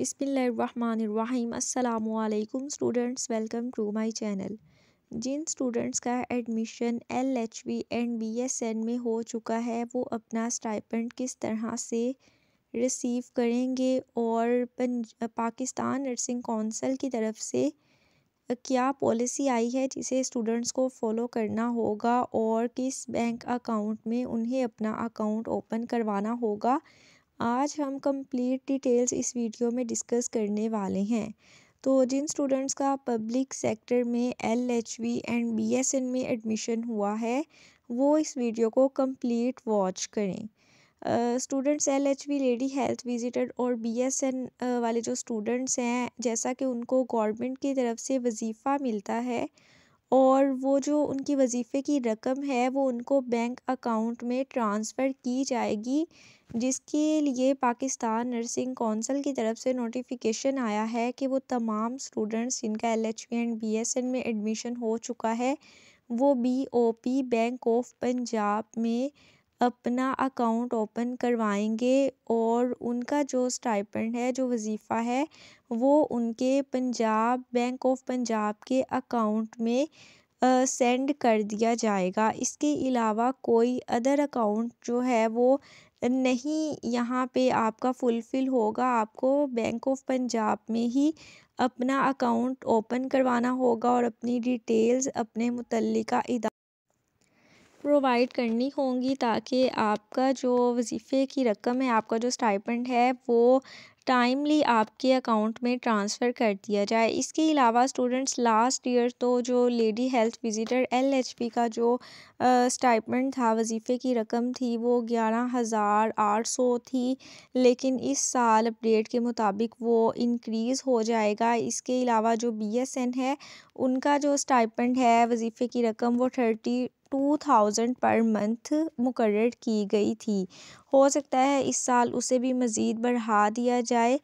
बिसमीम अल्लाम students welcome to my channel जिन स्टूडेंट्स का admission L H V and B S N में हो चुका है वो अपना स्टाइपेंड किस तरह से रिसीव करेंगे और पाकिस्तान नर्सिंग काउंसिल की तरफ से क्या पॉलिसी आई है जिसे स्टूडेंट्स को फॉलो करना होगा और किस बैंक अकाउंट में उन्हें अपना अकाउंट ओपन करवाना होगा आज हम कंप्लीट डिटेल्स इस वीडियो में डिस्कस करने वाले हैं तो जिन स्टूडेंट्स का पब्लिक सेक्टर में L H V and B S N में एडमिशन हुआ है वो इस वीडियो को कंप्लीट वॉच करें students L H V lady health visitor और बी एस एन वाले जो स्टूडेंट्स हैं जैसा कि उनको गवर्नमेंट की तरफ से वजीफ़ा मिलता है और वो जो उनकी वजीफ़े की रकम है वो उनको बैंक अकाउंट में ट्रांसफ़र की जाएगी जिसके लिए पाकिस्तान नर्सिंग कौंसल की तरफ से नोटिफिकेशन आया है कि वो तमाम स्टूडेंट्स जिनका L H and B S N में एडमिशन हो चुका है वो B O P bank of Punjab में अपना अकाउंट ओपन करवाएंगे और उनका जो स्टाइपेंड है जो वजीफ़ा है वो उनके पंजाब बैंक ऑफ पंजाब के अकाउंट में सेंड कर दिया जाएगा इसके अलावा कोई अदर अकाउंट जो है वो नहीं यहाँ पे आपका फुलफ़िल होगा आपको बैंक ऑफ पंजाब में ही अपना अकाउंट ओपन करवाना होगा और अपनी डिटेल्स अपने मुतलका प्रोवाइड करनी होंगी ताकि आपका जो वजीफ़े की रकम है आपका जो स्टाइपेंड है वो टाइमली आपके अकाउंट में ट्रांसफ़र कर दिया जाए इसके अलावा स्टूडेंट्स लास्ट ईयर तो जो lady health visitor L H P का जो स्टाइपमेंट था वजीफ़े की रकम थी वो ग्यारह हज़ार आठ सौ थी लेकिन इस साल अपडेट के मुताबिक वो इंक्रीज़ हो जाएगा इसके अलावा जो बी एस एन है उनका जो स्टाइपेंड है वजीफ़े की रकम वो thirty two thousand per month मुकर की गई थी हो सकता है इस साल उसे भी मज़ीद बढ़ा दिया जाए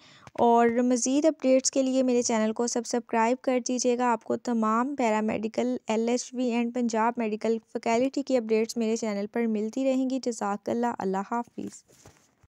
और मज़ीद अपडेट्स के लिए मेरे चैनल को सब सब्सक्राइब कर दीजिएगा आपको तमाम paramedical L H V and Punjab medical faculty की अपडेट्स मेरे चैनल पर मिलती रहेंगी जजाकल्ला अल्लाह हाफिज़